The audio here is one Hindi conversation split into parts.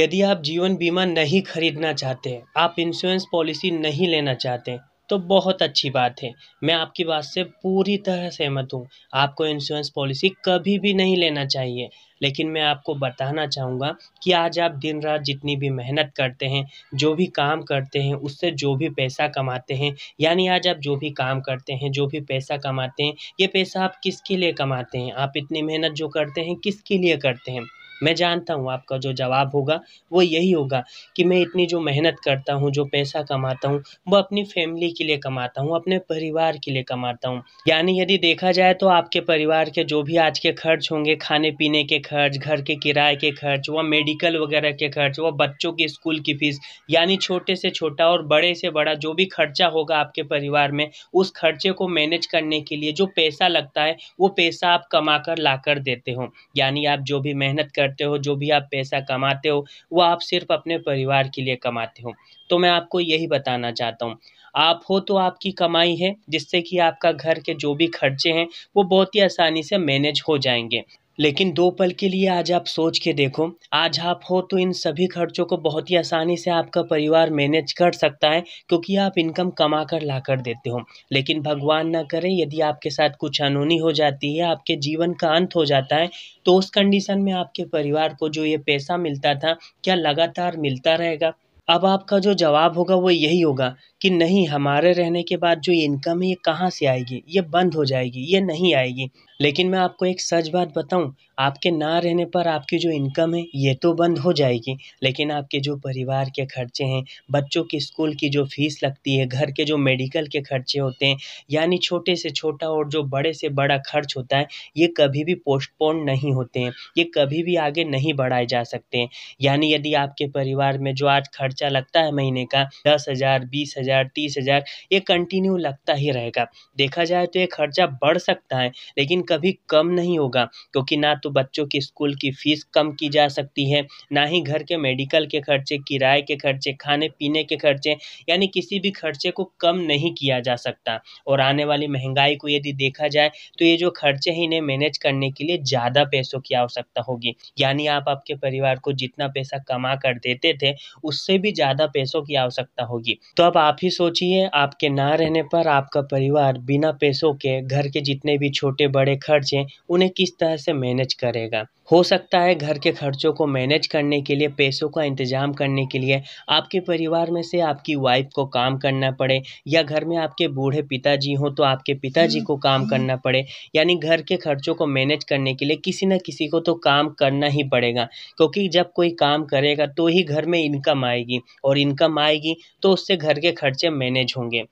यदि आप जीवन बीमा नहीं खरीदना चाहते आप इंश्योरेंस पॉलिसी नहीं लेना चाहते तो बहुत अच्छी बात है मैं आपकी बात से पूरी तरह सहमत हूँ आपको इंश्योरेंस पॉलिसी कभी भी नहीं लेना चाहिए लेकिन मैं आपको बताना चाहूँगा कि आज आप दिन रात जितनी भी मेहनत करते हैं जो भी काम करते हैं उससे जो भी पैसा कमाते हैं यानी आज आप जो भी काम करते हैं जो भी पैसा कमाते हैं ये पैसा आप किसके लिए कमाते हैं आप इतनी मेहनत जो करते हैं किसके लिए करते हैं मैं जानता हूँ आपका जो जवाब होगा वो यही होगा कि मैं इतनी जो मेहनत करता हूँ जो पैसा कमाता हूँ वो अपनी फैमिली के लिए कमाता हूँ अपने परिवार के लिए कमाता हूँ यानी यदि देखा जाए तो आपके परिवार के जो भी आज के खर्च होंगे खाने पीने के खर्च घर के किराए के खर्च व मेडिकल वगैरह के खर्च व बच्चों के स्कूल की फ़ीस यानी छोटे से छोटा और बड़े से बड़ा जो भी खर्चा होगा आपके परिवार में उस खर्चे को मैनेज करने के लिए जो पैसा लगता है वो पैसा आप कमा कर ला कर देते हो यानी आप जो भी मेहनत कर करते हो जो भी आप पैसा कमाते हो वो आप सिर्फ अपने परिवार के लिए कमाते हो तो मैं आपको यही बताना चाहता हूँ आप हो तो आपकी कमाई है जिससे कि आपका घर के जो भी खर्चे हैं वो बहुत ही आसानी से मैनेज हो जाएंगे लेकिन दो पल के लिए आज आप सोच के देखो आज आप हो तो इन सभी खर्चों को बहुत ही आसानी से आपका परिवार मैनेज कर सकता है क्योंकि आप इनकम कमा कर ला कर देते हो लेकिन भगवान ना करें यदि आपके साथ कुछ अनहोनी हो जाती है आपके जीवन का अंत हो जाता है तो उस कंडीशन में आपके परिवार को जो ये पैसा मिलता था क्या लगातार मिलता रहेगा अब आपका जो जवाब होगा वो यही होगा कि नहीं हमारे रहने के बाद जो इनकम है ये कहाँ से आएगी ये बंद हो जाएगी ये नहीं आएगी लेकिन मैं आपको एक सच बात बताऊं आपके ना रहने पर आपकी जो इनकम है ये तो बंद हो जाएगी लेकिन आपके जो परिवार के खर्चे हैं बच्चों की स्कूल की जो फीस लगती है घर के जो मेडिकल के खर्चे होते हैं यानी छोटे से छोटा और जो बड़े से बड़ा खर्च होता है ये कभी भी पोस्टपोन नहीं होते हैं ये कभी भी आगे नहीं बढ़ाए जा सकते हैं यानी यदि आपके परिवार में जो आज खर्चा लगता है महीने का दस हज़ार बीस हज़ार हज़ार तीस हज़ार ये कंटिन्यू लगता ही रहेगा देखा जाए तो ये खर्चा बढ़ सकता है लेकिन कभी कम नहीं होगा क्योंकि ना तो बच्चों की स्कूल की फ़ीस कम की जा सकती है ना ही घर के मेडिकल के खर्चे किराए के खर्चे खाने पीने के खर्चे यानी किसी भी खर्चे को कम नहीं किया जा सकता और आने वाली महंगाई को यदि देखा जाए तो ये जो खर्चे हैं इन्हें मैनेज करने के लिए ज़्यादा पैसों की आवश्यकता होगी यानी आप आपके परिवार को जितना पैसा कमा कर देते थे उससे भी ज़्यादा पैसों की आवश्यकता होगी तो अब आप आप ही सोचिए आपके ना रहने पर आपका परिवार बिना पैसों के घर के जितने भी छोटे बड़े खर्च हैं उन्हें किस तरह से मैनेज करेगा हो सकता है घर के खर्चों को मैनेज करने के लिए पैसों का इंतज़ाम करने के लिए आपके परिवार में से आपकी वाइफ को काम करना पड़े या घर में आपके बूढ़े पिताजी हों तो आपके पिताजी हम्म, को काम हम्म। करना पड़े यानी घर के खर्चों को मैनेज करने के लिए किसी न किसी को तो काम करना ही पड़ेगा क्योंकि जब कोई काम करेगा तो ही घर में इनकम आएगी और इनकम आएगी तो उससे घर के खर्चे मैनेज होंगे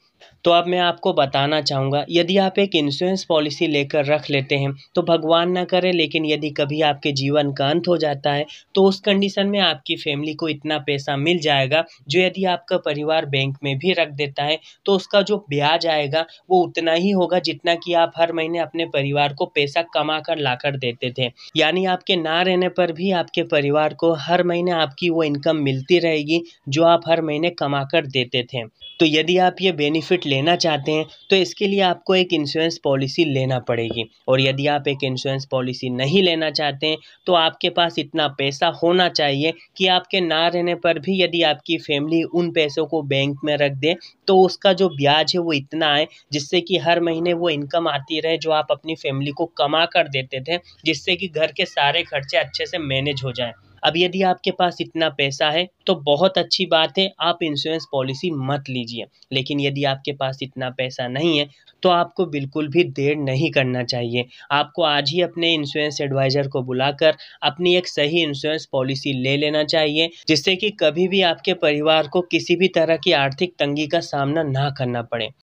तो अब मैं आपको बताना चाहूँगा यदि आप एक इंश्योरेंस पॉलिसी लेकर रख लेते हैं तो भगवान ना करें लेकिन यदि कभी आपके जीवन का अंत हो जाता है तो उस कंडीशन में आपकी फैमिली को इतना पैसा मिल जाएगा जो यदि आपका परिवार बैंक में भी रख देता है तो उसका जो ब्याज आएगा वो उतना ही होगा जितना कि आप हर महीने अपने परिवार को पैसा कमा कर ला कर देते थे यानी आपके ना रहने पर भी आपके परिवार को हर महीने आपकी वो इनकम मिलती रहेगी जो आप हर महीने कमा कर देते थे तो यदि आप ये बेनिफिट ले लेना चाहते हैं तो इसके लिए आपको एक इंश्योरेंस पॉलिसी लेना पड़ेगी और यदि आप एक इंश्योरेंस पॉलिसी नहीं लेना चाहते हैं तो आपके पास इतना पैसा होना चाहिए कि आपके ना रहने पर भी यदि आपकी फैमिली उन पैसों को बैंक में रख दे तो उसका जो ब्याज है वो इतना आए जिससे कि हर महीने वो इनकम आती रहे जो आप अपनी फैमिली को कमा कर देते थे जिससे कि घर के सारे खर्चे अच्छे से मैनेज हो जाएँ अब यदि आपके पास इतना पैसा है तो बहुत अच्छी बात है आप इंश्योरेंस पॉलिसी मत लीजिए लेकिन यदि आपके पास इतना पैसा नहीं है तो आपको बिल्कुल भी देर नहीं करना चाहिए आपको आज ही अपने इंश्योरेंस एडवाइज़र को बुलाकर अपनी एक सही इंश्योरेंस पॉलिसी ले लेना चाहिए जिससे कि कभी भी आपके परिवार को किसी भी तरह की आर्थिक तंगी का सामना ना करना पड़े